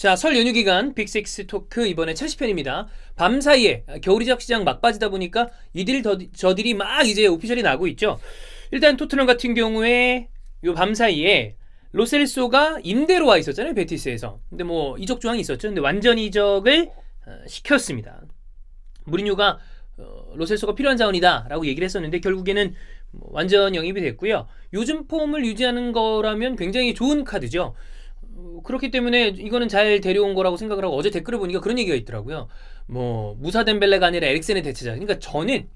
자, 설 연휴 기간 빅식스 토크 이번에 70편입니다. 밤사이에 겨울 이적 시장 막바지다 보니까 이들 저들이 막 이제 오피셜이 나고 있죠. 일단 토트넘 같은 경우에 요 밤사이에 로셀소가 임대로 와 있었잖아요, 베티스에서. 근데 뭐 이적 조항이 있었죠. 근데 완전 이적을 어, 시켰습니다. 무리뉴가 어, 로셀소가 필요한 자원이다라고 얘기를 했었는데 결국에는 뭐 완전 영입이 됐고요. 요즘 폼을 유지하는 거라면 굉장히 좋은 카드죠. 그렇기 때문에 이거는 잘 데려온 거라고 생각을 하고 어제 댓글을 보니까 그런 얘기가 있더라고요. 뭐 무사 덴벨레가 아니라 에릭센의 대체자. 그러니까 저는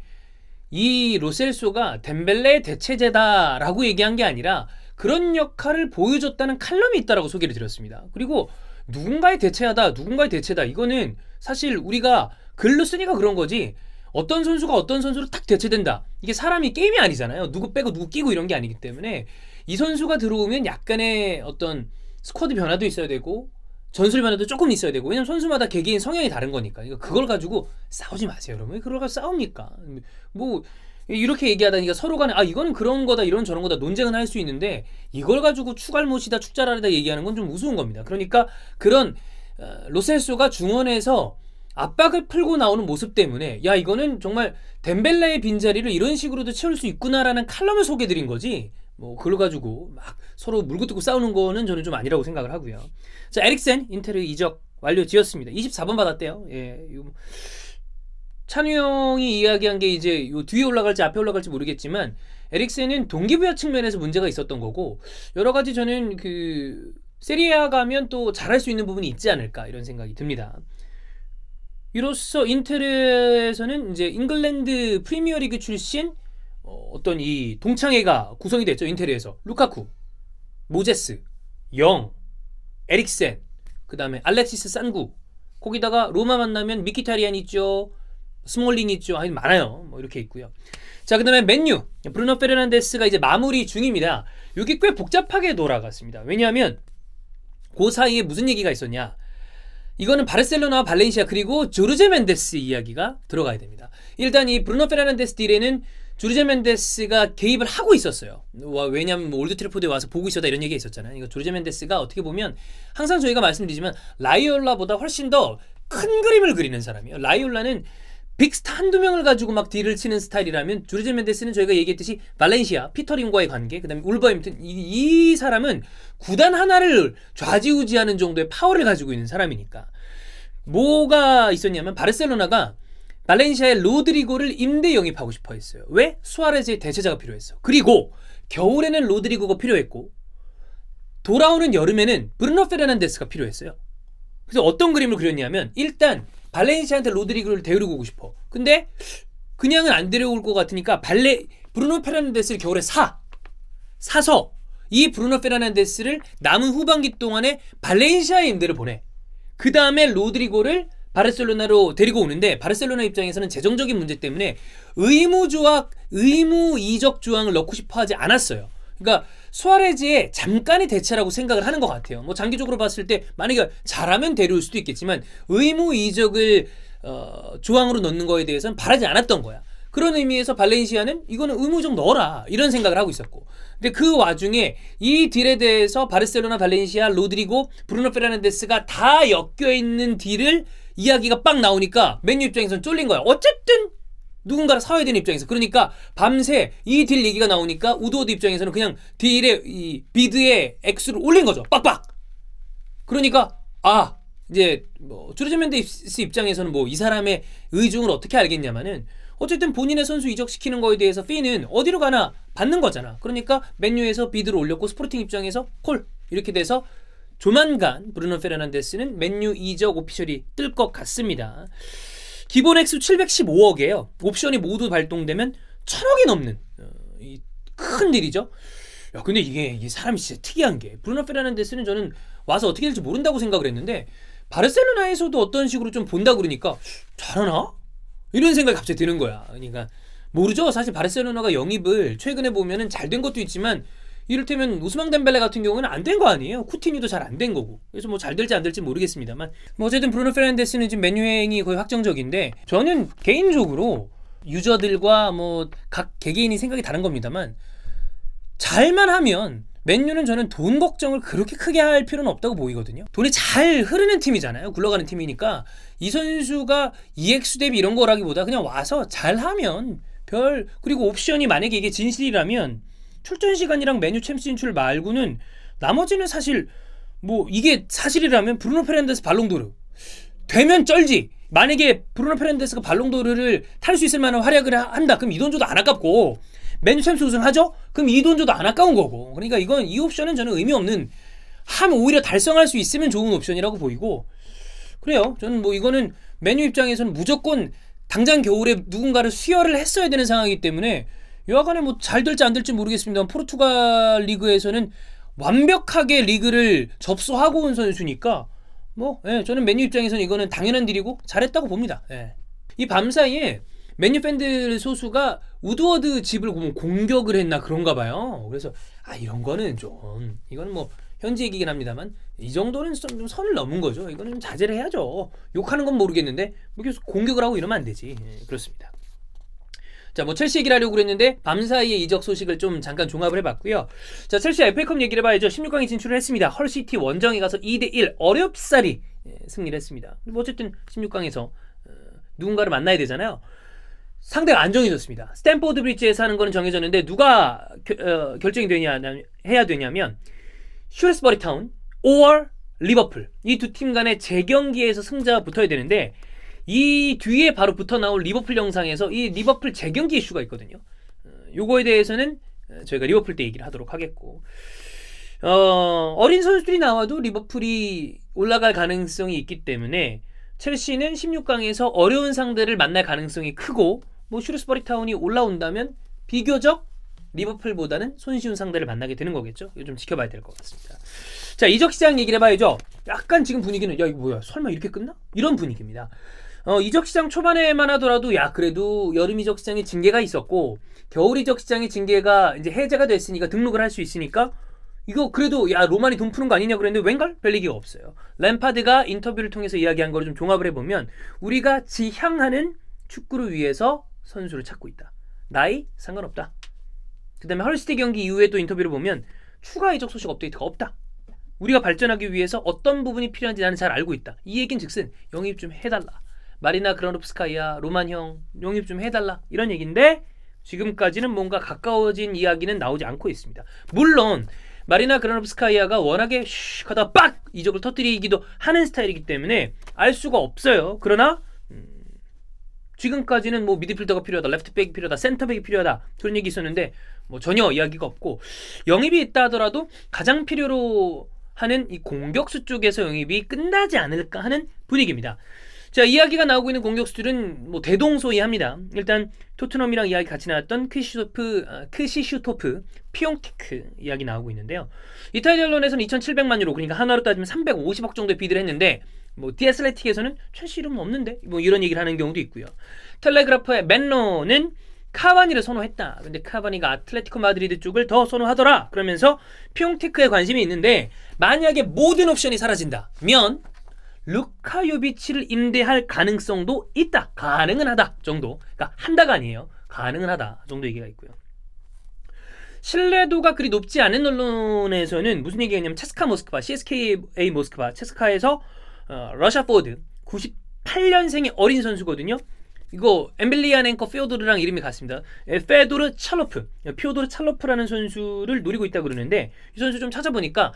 이 로셀소가 덴벨레의 대체제다라고 얘기한 게 아니라 그런 역할을 보여줬다는 칼럼이 있다라고 소개를 드렸습니다. 그리고 누군가의 대체하다, 누군가의 대체다. 이거는 사실 우리가 글로 쓰니까 그런 거지. 어떤 선수가 어떤 선수로 딱 대체된다. 이게 사람이 게임이 아니잖아요. 누구 빼고 누구 끼고 이런 게 아니기 때문에 이 선수가 들어오면 약간의 어떤 스쿼드 변화도 있어야 되고 전술 변화도 조금 있어야 되고 왜냐면 선수마다 개개인 성향이 다른 거니까 그러니까 그걸 가지고 싸우지 마세요 여러분 왜 그걸 가지고 싸웁니까 뭐 이렇게 얘기하다니까 서로 간에 아이건 그런 거다 이런 저런 거다 논쟁은 할 수 있는데 이걸 가지고 추갈못이다 축자랄이다 얘기하는 건 좀 우스운 겁니다 그러니까 그런 어, 로셀소가 중원에서 압박을 풀고 나오는 모습 때문에 야 이거는 정말 덴벨레의 빈자리를 이런 식으로도 채울 수 있구나라는 칼럼을 소개드린 거지 뭐 그걸 가지고 막 서로 물고 뜯고 싸우는 거는 저는 좀 아니라고 생각을 하고요. 자 에릭센 인테르 이적 완료 지었습니다. 24번 받았대요. 예, 찬우 형이 이야기한 게 이제 요 뒤에 올라갈지 앞에 올라갈지 모르겠지만 에릭센은 동기부여 측면에서 문제가 있었던 거고 여러 가지 저는 그 세리아 가면 또 잘할 수 있는 부분이 있지 않을까 이런 생각이 듭니다. 이로써 인테르에서는 이제 잉글랜드 프리미어리그 출신 어떤 이 동창회가 구성이 됐죠 인테리에서 어 루카쿠, 모제스, 영, 에릭센, 그 다음에 알렉시스 산구, 거기다가 로마 만나면 미키타리안 있죠, 스몰링 있죠, 아니 많아요. 뭐 이렇게 있고요. 자, 그 다음에 맨유, 브루노 페르난데스가 이제 마무리 중입니다. 여기 꽤 복잡하게 돌아갔습니다. 왜냐하면 그 사이에 무슨 얘기가 있었냐? 이거는 바르셀로나 와 발렌시아 그리고 조르제 멘데스 이야기가 들어가야 됩니다. 일단 이 브루노 페르난데스 딜에는 조르제 멘데스가 개입을 하고 있었어요. 왜냐하면 뭐 올드 트래포드에 와서 보고 있었다 이런 얘기가 있었잖아요. 그러 그러니까 조르제 멘데스가 어떻게 보면 항상 저희가 말씀드리지만 라이올라보다 훨씬 더 큰 그림을 그리는 사람이에요. 라이올라는 빅스타 한두 명을 가지고 막 딜을 치는 스타일이라면 조르제 멘데스는 저희가 얘기했듯이 발렌시아, 피터링과의 관계, 그다음에 울버햄튼 이, 이 사람은 구단 하나를 좌지우지하는 정도의 파워를 가지고 있는 사람이니까 뭐가 있었냐면 바르셀로나가 발렌시아의 로드리고를 임대 영입하고 싶어 했어요. 왜? 수아레즈의 대체자가 필요했어. 그리고 겨울에는 로드리고가 필요했고 돌아오는 여름에는 브루노 페르난데스가 필요했어요. 그래서 어떤 그림을 그렸냐면 일단 발렌시아한테 로드리고를 데리고 오고 싶어. 근데 그냥은 안 데려올 것 같으니까 발레 브루노 페르난데스를 겨울에 사 사서 이 브루노 페르난데스를 남은 후반기 동안에 발렌시아의 임대를 보내. 그 다음에 로드리고를 바르셀로나로 데리고 오는데 바르셀로나 입장에서는 재정적인 문제 때문에 의무 조항, 의무 이적 조항을 넣고 싶어 하지 않았어요. 그러니까 수아레즈의 잠깐의 대체라고 생각을 하는 것 같아요. 뭐 장기적으로 봤을 때 만약에 잘하면 데려올 수도 있겠지만 의무 이적을 어, 조항으로 넣는 거에 대해서는 바라지 않았던 거야. 그런 의미에서 발렌시아는 이거는 의무적 넣어라 이런 생각을 하고 있었고 근데 그 와중에 이 딜에 대해서 바르셀로나, 발렌시아, 로드리고, 브루노 페라난데스가다 엮여 있는 딜을 이야기가 빵 나오니까 맨유 입장에서는 쫄린 거야. 어쨌든 누군가를 사야 되는 입장에서 그러니까 밤새 이 딜 얘기가 나오니까 우드워드 입장에서는 그냥 딜의 이 비드의 액수를 올린 거죠. 빡빡. 그러니까 아 이제 뭐 주르제멘데스 입장에서는 뭐 이 사람의 의중을 어떻게 알겠냐면은 어쨌든 본인의 선수 이적시키는 거에 대해서 피는 어디로 가나 받는 거잖아. 그러니까 맨유에서 비드를 올렸고 스포팅 입장에서 콜 이렇게 돼서 조만간 브루노 페르난데스는 맨유 이적 오피셜이 뜰 것 같습니다. 기본 액수 715억이에요. 옵션이 모두 발동되면 1000억이 넘는 어, 큰 일이죠. 야, 근데 이게, 이게 사람이 진짜 특이한 게 브루노 페르난데스는 저는 와서 어떻게 될지 모른다고 생각을 했는데 바르셀로나에서도 어떤 식으로 좀 본다 그러니까 잘하나? 이런 생각이 갑자기 드는 거야. 그러니까 모르죠. 사실 바르셀로나가 영입을 최근에 보면은 잘 된 것도 있지만 이를테면 우스망 덴벨레 같은 경우는 안 된 거 아니에요. 쿠티뉴도 잘 안 된 거고. 그래서 뭐 잘 될지 안 될지 모르겠습니다만 뭐 어쨌든 브루노 페란데스는 지금 맨유 행이 거의 확정적인데 저는 개인적으로 유저들과 뭐 각 개개인이 생각이 다른 겁니다만 잘만 하면 맨유는 저는 돈 걱정을 그렇게 크게 할 필요는 없다고 보이거든요. 돈이 잘 흐르는 팀이잖아요. 굴러가는 팀이니까 이 선수가 EX 대비 이런 거라기보다 그냥 와서 잘하면 별 그리고 옵션이 만약에 이게 진실이라면 출전 시간이랑 메뉴 챔스 진출 말고는 나머지는 사실 뭐 이게 사실이라면 브루노 페렌데스 발롱도르 되면 쩔지 만약에 브루노 페렌데스가 발롱도르를 탈 수 있을 만한 활약을 한다 그럼 이 돈 줘도 안 아깝고 메뉴 챔스 우승하죠? 그럼 이 돈 줘도 안 아까운 거고 그러니까 이건 이 옵션은 저는 의미 없는 함 오히려 달성할 수 있으면 좋은 옵션이라고 보이고 그래요 저는 뭐 이거는 메뉴 입장에서는 무조건 당장 겨울에 누군가를 수혈을 했어야 되는 상황이기 때문에 여하간에 뭐 잘 될지 안 될지 모르겠습니다만 포르투갈 리그에서는 완벽하게 리그를 접수하고 온 선수니까 뭐 예, 저는 맨유 입장에서는 이거는 당연한 일이고 잘했다고 봅니다. 예. 이 밤사이에 맨유 팬들 소수가 우드워드 집을 공격을 했나 그런가 봐요. 그래서 아 이런 거는 좀 이거는 뭐 현지 얘기긴 합니다만 이 정도는 좀 선을 넘은 거죠. 이거는 좀 자제를 해야죠. 욕하는 건 모르겠는데 뭐 계속 공격을 하고 이러면 안 되지. 예, 그렇습니다. 자, 뭐 첼시 얘기를 하려고 그랬는데 밤사이에 이적 소식을 좀 잠깐 종합을 해봤고요. 자, 첼시 FA컵 얘기를 해봐야죠. 16강에 진출을 했습니다. 헐시티 원정에 가서 2대1 어렵사리 예, 승리를 했습니다. 뭐 어쨌든 16강에서 어, 누군가를 만나야 되잖아요. 상대가 안 정해졌습니다. 스탠포드 브릿지에서 하는 거는 정해졌는데 누가 겨, 어, 결정이 되냐 해야 되냐면 슈레스버리 타운 or 리버풀 이 두 팀 간의 재경기에서 승자가 붙어야 되는데 이 뒤에 바로 붙어 나온 리버풀 영상에서 이 리버풀 재경기 이슈가 있거든요. 어, 요거에 대해서는 어, 저희가 리버풀 때 얘기를 하도록 하겠고 어, 어린 선수들이 나와도 리버풀이 올라갈 가능성이 있기 때문에 첼시는 16강에서 어려운 상대를 만날 가능성이 크고 뭐 슈르스버리 타운이 올라온다면 비교적 리버풀보다는 손쉬운 상대를 만나게 되는 거겠죠. 이거 좀 지켜봐야 될 것 같습니다. 자 이적 시장 얘기를 해봐야죠. 약간 지금 분위기는 야 이거 뭐야 설마 이렇게 끝나? 이런 분위기입니다. 어, 이적 시장 초반에만 하더라도 야 그래도 여름 이적 시장에 징계가 있었고 겨울 이적 시장에 징계가 이제 해제가 됐으니까 등록을 할 수 있으니까 이거 그래도 야 로만이 돈 푸는 거 아니냐 그랬는데 웬걸 벨리기가 없어요. 램파드가 인터뷰를 통해서 이야기한 거를 좀 종합을 해보면 우리가 지향하는 축구를 위해서 선수를 찾고 있다. 나이 상관없다. 그 다음에 헐스티 경기 이후에 또 인터뷰를 보면 추가 이적 소식 업데이트가 없다. 우리가 발전하기 위해서 어떤 부분이 필요한지 나는 잘 알고 있다. 이 얘기는 즉슨 영입 좀 해달라. 마리나 그라노프스카이야 로만 형 용입 좀 해달라 이런 얘기인데 지금까지는 뭔가 가까워진 이야기는 나오지 않고 있습니다. 물론 마리나 그라노프스카이아가 워낙에 슉 하다 빡 이적을 터뜨리기도 하는 스타일이기 때문에 알 수가 없어요. 그러나 음, 지금까지는 뭐 미드필더가 필요하다, 레프트백이 필요하다, 센터백이 필요하다 그런 얘기 있었는데 뭐 전혀 이야기가 없고 영입이 있다 하더라도 가장 필요로 하는 이 공격수 쪽에서 영입이 끝나지 않을까 하는 분위기입니다. 자 이야기가 나오고 있는 공격수들은 뭐 대동소이합니다. 일단 토트넘이랑 이야기 같이 나왔던 크시토프 아, 크시슈토프 피용티크 이야기 나오고 있는데요. 이탈리 아 언론에서는 2,700만 유로 그러니까 하나로 따지면 350억 정도의 비드를 했는데 뭐 디애슬레틱에서는 최씨 이름 없는데 뭐 이런 얘기를 하는 경우도 있고요. 텔레그라프의 맨로는 카바니를 선호했다. 근데 카바니가 아틀레티코 마드리드 쪽을 더 선호하더라. 그러면서 피용티크에 관심이 있는데 만약에 모든 옵션이 사라진다면 루카 요비치를 임대할 가능성도 있다. 가능은 하다 정도. 그러니까 한다가 아니에요. 가능은 하다 정도 얘기가 있고요. 신뢰도가 그리 높지 않은 언론에서는 무슨 얘기가 냐면 체스카 모스크바, CSKA 모스크바, 체스카에서 어, 러시아 포드 98년생의 어린 선수거든요. 이거 엠빌리아 앵커 페오도르랑 이름이 같습니다. 예, 페도르 찰로프, 예, 페오도르 찰로프라는 선수를 노리고 있다 그러는데 이 선수 좀 찾아보니까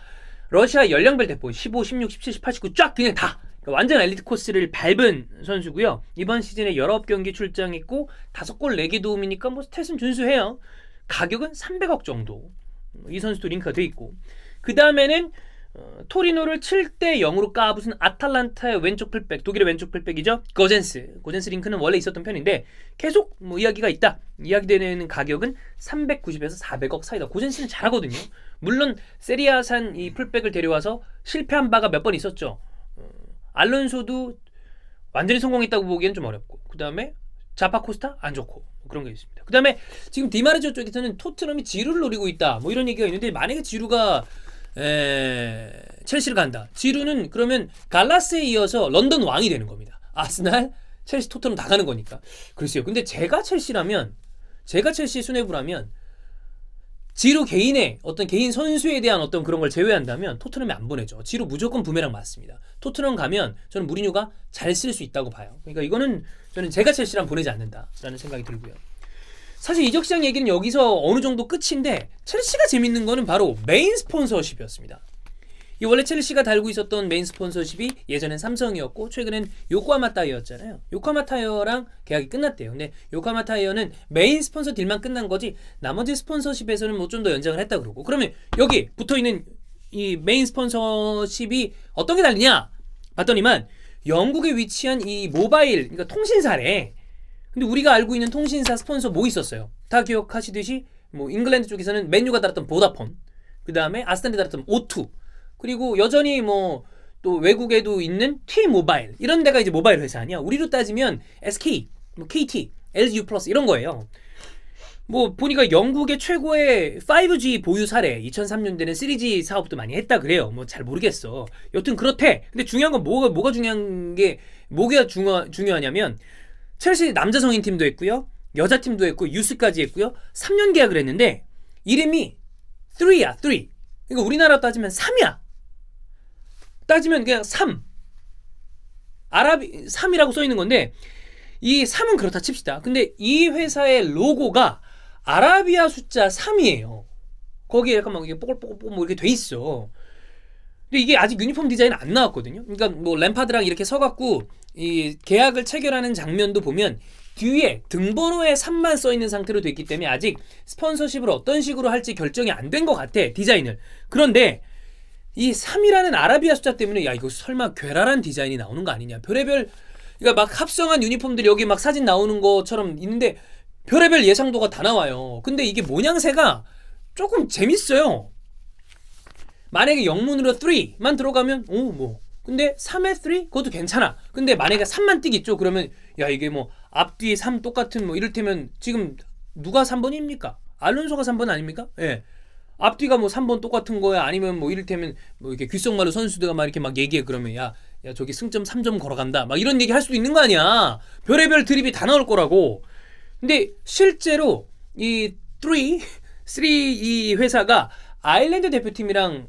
러시아 연령별 대포 15, 16, 17, 18, 19 쫙 그냥 다 완전 엘리트 코스를 밟은 선수고요. 이번 시즌에 19경기 출장했고 5골 4개 도움이니까 뭐 스탯은 준수해요. 가격은 300억 정도. 이 선수도 링크가 돼 있고. 그 다음에는 어, 토리노를 7대 0으로 까부순 아탈란타의 왼쪽 풀백, 독일의 왼쪽 풀백이죠. 거젠스. 거젠스 링크는 원래 있었던 편인데 계속 뭐 이야기가 있다. 이야기되는 가격은 390에서 400억 사이다. 고젠스는 잘하거든요. 물론 세리아산 이 풀백을 데려와서 실패한 바가 몇 번 있었죠. 알론소도 완전히 성공했다고 보기엔 좀 어렵고 그 다음에 자파코스타 안 좋고 뭐 그런 게 있습니다. 그 다음에 지금 디마르조 쪽에서는 토트넘이 지루를 노리고 있다 뭐 이런 얘기가 있는데 만약에 지루가 에... 첼시를 간다. 지루는 그러면 갈라스에 이어서 런던 왕이 되는 겁니다. 아스날, 첼시, 토트넘 다 가는 거니까. 글쎄요. 근데 제가 첼시라면 제가 첼시 수뇌부라면 지루 개인의 어떤 개인 선수에 대한 어떤 그런 걸 제외한다면 토트넘이 안 보내죠. 지루 무조건 부메랑 맞습니다. 토트넘 가면 저는 무리뉴가 잘 쓸 수 있다고 봐요. 그러니까 이거는 저는 제가 첼시랑 보내지 않는다라는 생각이 들고요. 사실 이적 시장 얘기는 여기서 어느 정도 끝인데 첼시가 재밌는 거는 바로 메인 스폰서십이었습니다. 이 원래 첼시가 달고 있었던 메인 스폰서십이 예전엔 삼성이었고 최근엔 요코하마 타이어였잖아요. 요코하마 타이어랑 계약이 끝났대요. 근데 요코하마 타이어는 메인 스폰서 딜만 끝난 거지 나머지 스폰서십에서는 뭐 좀 더 연장을 했다 그러고 그러면 여기 붙어 있는 이 메인 스폰서십이 어떤 게 달리냐 봤더니만 영국에 위치한 이 모바일 그러니까 통신사래. 근데 우리가 알고 있는 통신사 스폰서 뭐 있었어요? 다 기억하시듯이 뭐 잉글랜드 쪽에서는 맨유가 달았던 보다폰 그 다음에 아스턴이 달았던 O2 그리고 여전히 뭐 또 외국에도 있는 T 모바일 이런 데가 이제 모바일 회사 아니야. 우리로 따지면 SK, 뭐 KT, LG U 플러스 이런 거예요. 뭐 보니까 영국의 최고의 5G 보유 사례 2003년대는 3G 사업도 많이 했다 그래요. 뭐 잘 모르겠어. 여튼 그렇대. 근데 중요한 건 뭐가 뭐가 중요한 게 뭐가 중요, 중요하냐면 첼시 남자 성인 팀도 했고요. 여자 팀도 했고 유스까지 했고요. 3년 계약을 했는데 이름이 3야, 3. 그러니까 우리나라 따지면 3이야. 따지면 그냥 3. 아랍이 3이라고 써 있는 건데 이 3은 그렇다 칩시다. 근데 이 회사의 로고가 아라비아 숫자 3이에요. 거기에 약간 막 이게 뽀글뽀글 뭐 이렇게 돼 있어. 근데 이게 아직 유니폼 디자인 안 나왔거든요. 그러니까 뭐 램파드랑 이렇게 서갖고 이 계약을 체결하는 장면도 보면 뒤에 등번호에 3만 써 있는 상태로 됐기 때문에 아직 스폰서십을 어떤 식으로 할지 결정이 안 된 것 같아 디자인을. 그런데 이 3이라는 아라비아 숫자 때문에 야 이거 설마 괴랄한 디자인이 나오는 거 아니냐 별의별 그러니까 막 합성한 유니폼들 이 여기 막 사진 나오는 것처럼 있는데 별의별 예상도가 다 나와요 근데 이게 모양새가 조금 재밌어요 만약에 영문으로 3만 들어가면 오뭐 근데 3에 3? 그것도 괜찮아. 근데 만약에 3만 띠기 있죠. 그러면 야 이게 뭐 앞뒤 3 똑같은 뭐 이를테면 지금 누가 3번입니까? 알론소가 3번 아닙니까? 예. 앞뒤가 뭐 3번 똑같은 거야 아니면 뭐 이를테면 뭐 이렇게 귓속말로 선수들과 막 이렇게 막 얘기해 그러면 야, 야 저기 승점 3점 걸어간다 막 이런 얘기 할 수도 있는 거 아니야 별의별 드립이 다 나올 거라고 근데 실제로 이 3, 3, 이 회사가 아일랜드 대표팀이랑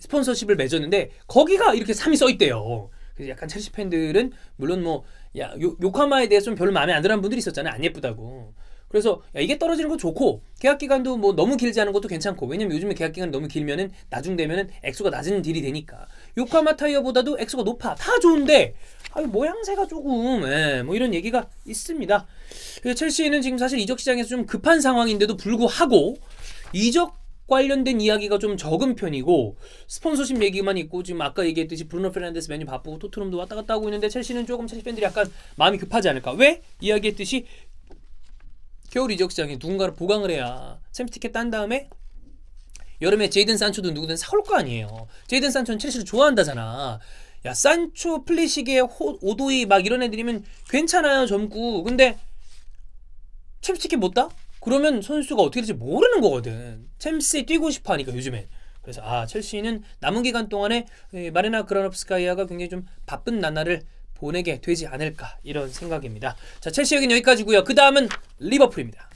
스폰서십을 맺었는데 거기가 이렇게 3이 써있대요 그래서 약간 첼시 팬들은 물론 뭐 야, 요, 요카마에 대해서 좀 별로 마음에 안 드는 분들이 있었잖아요 안 예쁘다고 그래서 야, 이게 떨어지는 건 좋고 계약 기간도 뭐 너무 길지 않은 것도 괜찮고 왜냐면 요즘에 계약 기간 너무 길면은 나중 되면은 액수가 낮은 딜이 되니까 요카마 타이어보다도 액수가 높아 다 좋은데 아, 모양새가 조금 예, 뭐 이런 얘기가 있습니다. 첼시는 지금 사실 이적 시장에서 좀 급한 상황인데도 불구하고 이적 관련된 이야기가 좀 적은 편이고 스폰서십 얘기만 있고 지금 아까 얘기했듯이 브루노 페르난데스 메뉴 바쁘고 토트넘도 왔다 갔다 하고 있는데 첼시는 조금 첼시 팬들이 약간 마음이 급하지 않을까 왜 이야기했듯이 페어리 이적 시장에 누군가를 보강을 해야 챔스티켓딴 다음에 여름에 제이든 산초든 누구든 사올 거 아니에요. 제이든 산초는 첼시를 좋아한다잖아. 야 산초 플리시게 오도이 막 이런 애들이면 괜찮아요 젊고 근데 챔스티켓 못 따? 그러면 선수가 어떻게 될지 모르는 거거든. 챔스에 뛰고 싶어 하니까 요즘에 그래서 아 첼시는 남은 기간 동안에 마레나 그라노프스카이아가 굉장히 좀 바쁜 나날을 보내게 되지 않을까 이런 생각입니다. 자 첼시 얘기 여기까지고요. 그 다음은 리버풀입니다.